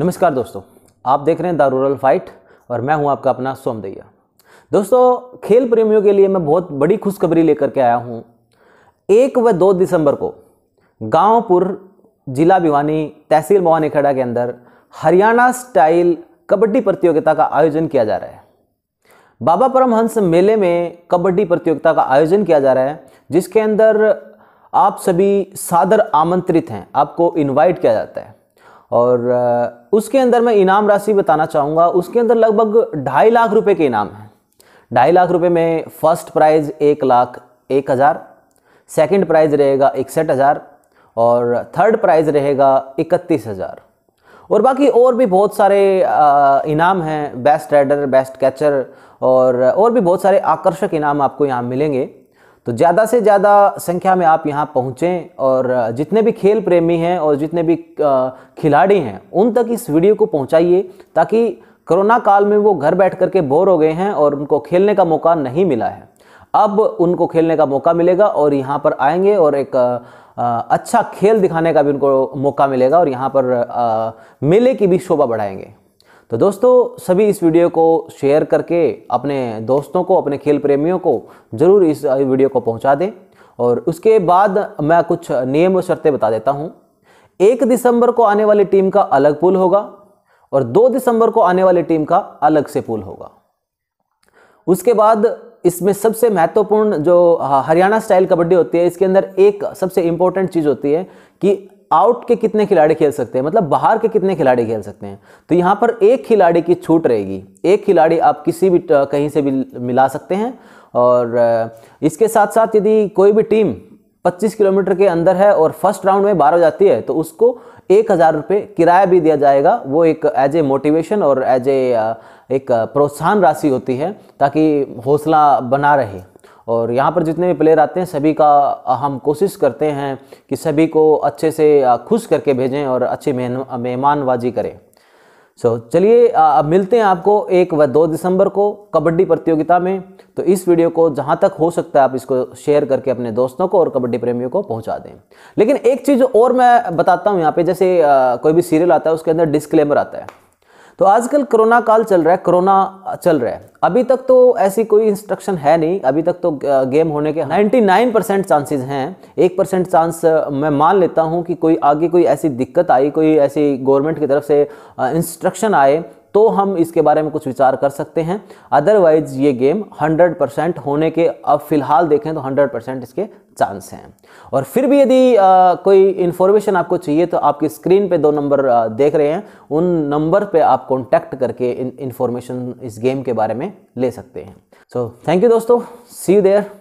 नमस्कार दोस्तों आप देख रहे हैं द रूरल फाइट और मैं हूं आपका अपना सोमदैया दोस्तों खेल प्रेमियों के लिए मैं बहुत बड़ी खुशखबरी लेकर के आया हूं एक व दो दिसंबर को गांवपुर जिला भिवानी तहसील भवानी खेड़ा के अंदर हरियाणा स्टाइल कबड्डी प्रतियोगिता का आयोजन किया जा रहा है बाबा परमहंस मेले में कबड्डी प्रतियोगिता का आयोजन किया जा रहा है जिसके अंदर आप सभी सादर आमंत्रित हैं आपको इनवाइट किया जाता है और उसके अंदर मैं इनाम राशि बताना चाहूँगा उसके अंदर लगभग ढाई लाख रुपए के इनाम हैं ढाई लाख रुपए में फर्स्ट प्राइज़ एक लाख एक हज़ार सेकेंड प्राइज़ रहेगा इकसठ हज़ार और थर्ड प्राइज़ रहेगा इकतीस हज़ार और बाकी और भी बहुत सारे इनाम हैं बेस्ट राइडर बेस्ट कैचर और और भी बहुत सारे आकर्षक इनाम आपको यहाँ मिलेंगे तो ज़्यादा से ज़्यादा संख्या में आप यहाँ पहुँचें और जितने भी खेल प्रेमी हैं और जितने भी खिलाड़ी हैं उन तक इस वीडियो को पहुँचाइए ताकि कोरोना काल में वो घर बैठ करके बोर हो गए हैं और उनको खेलने का मौका नहीं मिला है अब उनको खेलने का मौका मिलेगा और यहाँ पर आएंगे और एक अच्छा खेल दिखाने का भी उनको मौका मिलेगा और यहाँ पर मेले की भी शोभा बढ़ाएंगे तो दोस्तों सभी इस वीडियो को शेयर करके अपने दोस्तों को अपने खेल प्रेमियों को ज़रूर इस वीडियो को पहुंचा दें और उसके बाद मैं कुछ नियम और शर्तें बता देता हूं एक दिसंबर को आने वाली टीम का अलग पुल होगा और दो दिसंबर को आने वाली टीम का अलग से पुल होगा उसके बाद इसमें सबसे महत्वपूर्ण जो हरियाणा स्टाइल कबड्डी होती है इसके अंदर एक सबसे इंपॉर्टेंट चीज़ होती है कि आउट के कितने खिलाड़ी खेल सकते हैं मतलब बाहर के कितने खिलाड़ी खेल सकते हैं तो यहाँ पर एक खिलाड़ी की छूट रहेगी एक खिलाड़ी आप किसी भी कहीं से भी मिला सकते हैं और इसके साथ साथ यदि कोई भी टीम 25 किलोमीटर के अंदर है और फर्स्ट राउंड में बारह हो जाती है तो उसको एक हज़ार रुपये किराया भी दिया जाएगा वो एक एज ए मोटिवेशन और एज ए एक प्रोत्साहन राशि होती है ताकि हौसला बना रहे और यहाँ पर जितने भी प्लेयर आते हैं सभी का हम कोशिश करते हैं कि सभी को अच्छे से खुश करके भेजें और अच्छी मेहमानबाजी करें सो so, चलिए अब मिलते हैं आपको एक व दो दिसंबर को कबड्डी प्रतियोगिता में तो इस वीडियो को जहाँ तक हो सकता है आप इसको शेयर करके अपने दोस्तों को और कबड्डी प्रेमियों को पहुँचा दें लेकिन एक चीज़ और मैं बताता हूँ यहाँ पे जैसे आ, कोई भी सीरियल आता है उसके अंदर डिस्क्लेमर आता है तो आजकल कोरोना काल चल रहा है कोरोना चल रहा है अभी तक तो ऐसी कोई इंस्ट्रक्शन है नहीं अभी तक तो गेम होने के 99 परसेंट चांसेज हैं एक परसेंट चांस मैं मान लेता हूं कि कोई आगे कोई ऐसी दिक्कत आई कोई ऐसी गवर्नमेंट की तरफ से इंस्ट्रक्शन आए तो हम इसके बारे में कुछ विचार कर सकते हैं अदरवाइज ये गेम 100 परसेंट होने के अब फिलहाल देखें तो 100 परसेंट इसके चांस हैं और फिर भी यदि कोई इन्फॉर्मेशन आपको चाहिए तो आपकी स्क्रीन पे दो नंबर देख रहे हैं उन नंबर पे आप कॉन्टैक्ट करके इन इन्फॉर्मेशन इस गेम के बारे में ले सकते हैं सो थैंक यू दोस्तों सी देयर